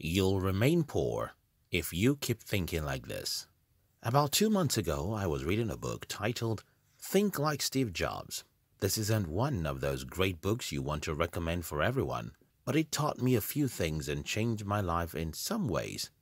You'll remain poor if you keep thinking like this. About two months ago, I was reading a book titled Think Like Steve Jobs. This isn't one of those great books you want to recommend for everyone, but it taught me a few things and changed my life in some ways,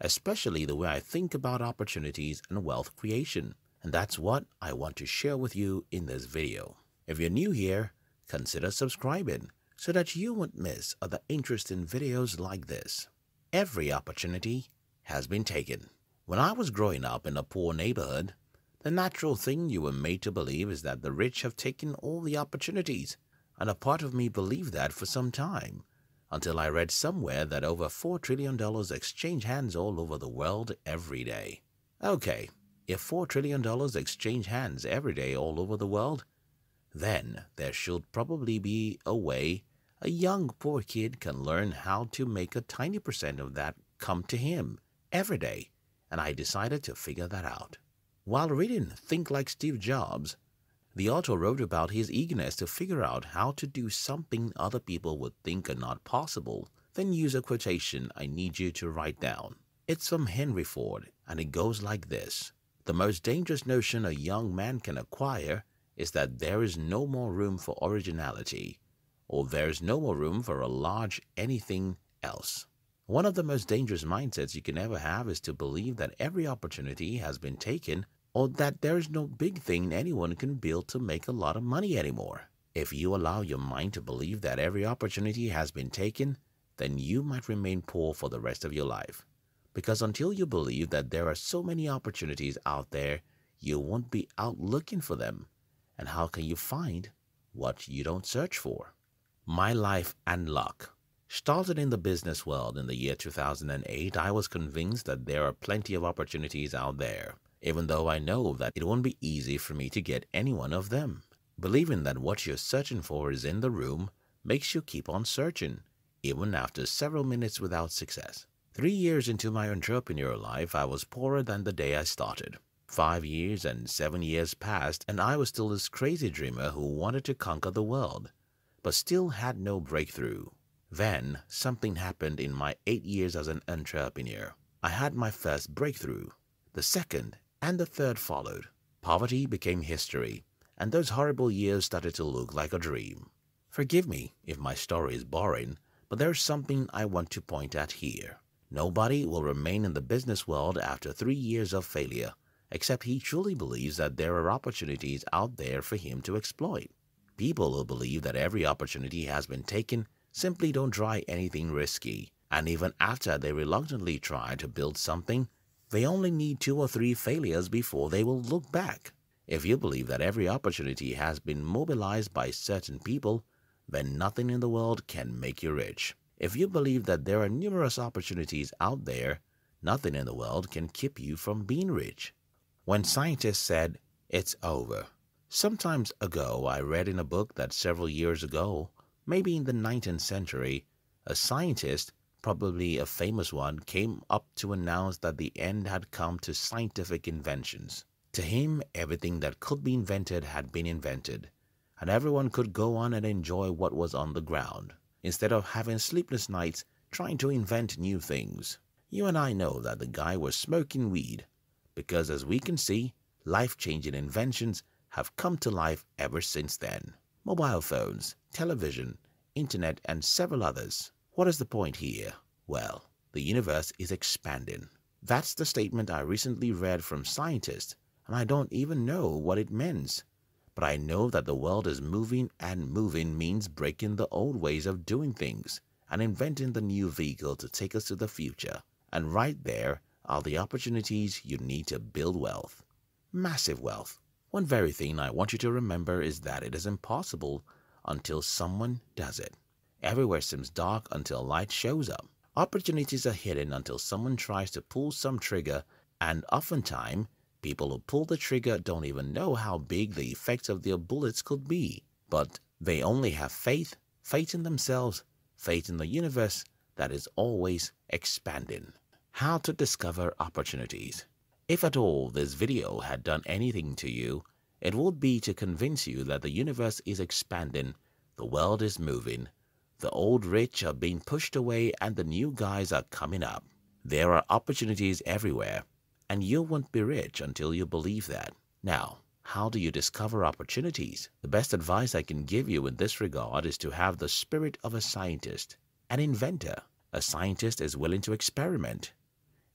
especially the way I think about opportunities and wealth creation. And that's what I want to share with you in this video. If you're new here, consider subscribing so that you won't miss other interesting videos like this. Every opportunity has been taken. When I was growing up in a poor neighborhood, the natural thing you were made to believe is that the rich have taken all the opportunities, and a part of me believed that for some time, until I read somewhere that over $4 trillion exchange hands all over the world every day. Okay, if $4 trillion exchange hands every day all over the world, then there should probably be a way a young poor kid can learn how to make a tiny percent of that come to him every day, and I decided to figure that out. While reading Think Like Steve Jobs, the author wrote about his eagerness to figure out how to do something other people would think are not possible, then use a quotation I need you to write down. It's from Henry Ford, and it goes like this. The most dangerous notion a young man can acquire is that there is no more room for originality or there's no more room for a large anything else. One of the most dangerous mindsets you can ever have is to believe that every opportunity has been taken or that there is no big thing anyone can build to make a lot of money anymore. If you allow your mind to believe that every opportunity has been taken, then you might remain poor for the rest of your life. Because until you believe that there are so many opportunities out there, you won't be out looking for them. And how can you find what you don't search for? My Life and Luck. Started in the business world in the year 2008, I was convinced that there are plenty of opportunities out there, even though I know that it won't be easy for me to get any one of them. Believing that what you're searching for is in the room makes you keep on searching, even after several minutes without success. Three years into my entrepreneurial life, I was poorer than the day I started. Five years and seven years passed, and I was still this crazy dreamer who wanted to conquer the world but still had no breakthrough. Then, something happened in my eight years as an entrepreneur. I had my first breakthrough. The second and the third followed. Poverty became history, and those horrible years started to look like a dream. Forgive me if my story is boring, but there's something I want to point at here. Nobody will remain in the business world after three years of failure, except he truly believes that there are opportunities out there for him to exploit. People who believe that every opportunity has been taken simply don't try anything risky, and even after they reluctantly try to build something, they only need two or three failures before they will look back. If you believe that every opportunity has been mobilized by certain people, then nothing in the world can make you rich. If you believe that there are numerous opportunities out there, nothing in the world can keep you from being rich. When scientists said, it's over, Sometimes ago, I read in a book that several years ago, maybe in the 19th century, a scientist, probably a famous one, came up to announce that the end had come to scientific inventions. To him, everything that could be invented had been invented, and everyone could go on and enjoy what was on the ground, instead of having sleepless nights trying to invent new things. You and I know that the guy was smoking weed, because as we can see, life-changing inventions have come to life ever since then. Mobile phones, television, internet, and several others. What is the point here? Well, the universe is expanding. That's the statement I recently read from scientists, and I don't even know what it means. But I know that the world is moving, and moving means breaking the old ways of doing things and inventing the new vehicle to take us to the future. And right there are the opportunities you need to build wealth. Massive wealth. One very thing I want you to remember is that it is impossible until someone does it. Everywhere seems dark until light shows up. Opportunities are hidden until someone tries to pull some trigger, and oftentimes, people who pull the trigger don't even know how big the effects of their bullets could be. But they only have faith, faith in themselves, faith in the universe that is always expanding. How to discover opportunities. If at all this video had done anything to you, it would be to convince you that the universe is expanding, the world is moving, the old rich are being pushed away and the new guys are coming up. There are opportunities everywhere, and you won't be rich until you believe that. Now, how do you discover opportunities? The best advice I can give you in this regard is to have the spirit of a scientist, an inventor. A scientist is willing to experiment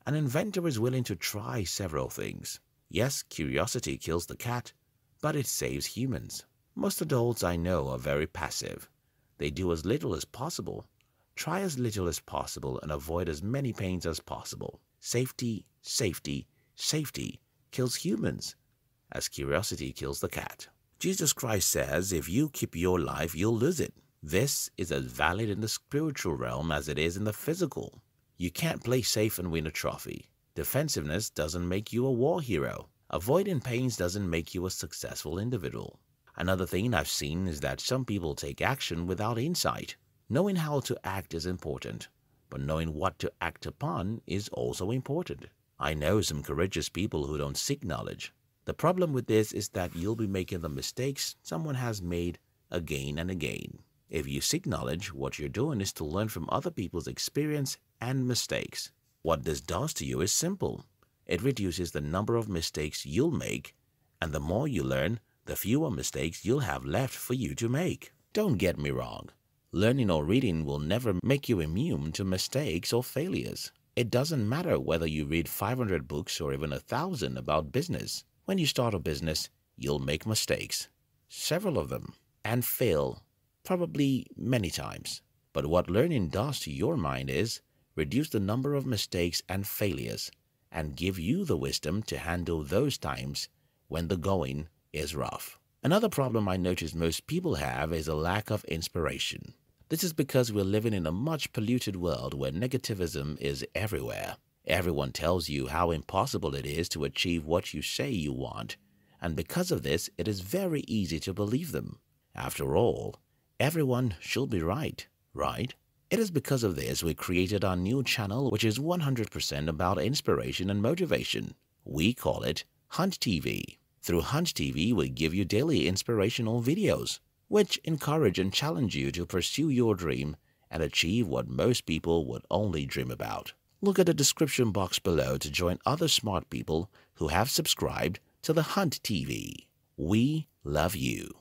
an inventor is willing to try several things. Yes, curiosity kills the cat, but it saves humans. Most adults I know are very passive. They do as little as possible, try as little as possible, and avoid as many pains as possible. Safety, safety, safety kills humans, as curiosity kills the cat. Jesus Christ says, if you keep your life, you'll lose it. This is as valid in the spiritual realm as it is in the physical. You can't play safe and win a trophy. Defensiveness doesn't make you a war hero. Avoiding pains doesn't make you a successful individual. Another thing I've seen is that some people take action without insight. Knowing how to act is important, but knowing what to act upon is also important. I know some courageous people who don't seek knowledge. The problem with this is that you'll be making the mistakes someone has made again and again. If you seek knowledge, what you're doing is to learn from other people's experience and mistakes. What this does to you is simple. It reduces the number of mistakes you'll make, and the more you learn, the fewer mistakes you'll have left for you to make. Don't get me wrong. Learning or reading will never make you immune to mistakes or failures. It doesn't matter whether you read 500 books or even a thousand about business. When you start a business, you'll make mistakes, several of them, and fail probably many times. But what learning does to your mind is reduce the number of mistakes and failures and give you the wisdom to handle those times when the going is rough. Another problem I notice most people have is a lack of inspiration. This is because we're living in a much polluted world where negativism is everywhere. Everyone tells you how impossible it is to achieve what you say you want, and because of this, it is very easy to believe them. After all, everyone should be right, right? It is because of this we created our new channel which is 100% about inspiration and motivation. We call it Hunt TV. Through Hunt TV, we give you daily inspirational videos which encourage and challenge you to pursue your dream and achieve what most people would only dream about. Look at the description box below to join other smart people who have subscribed to the Hunt TV. We love you.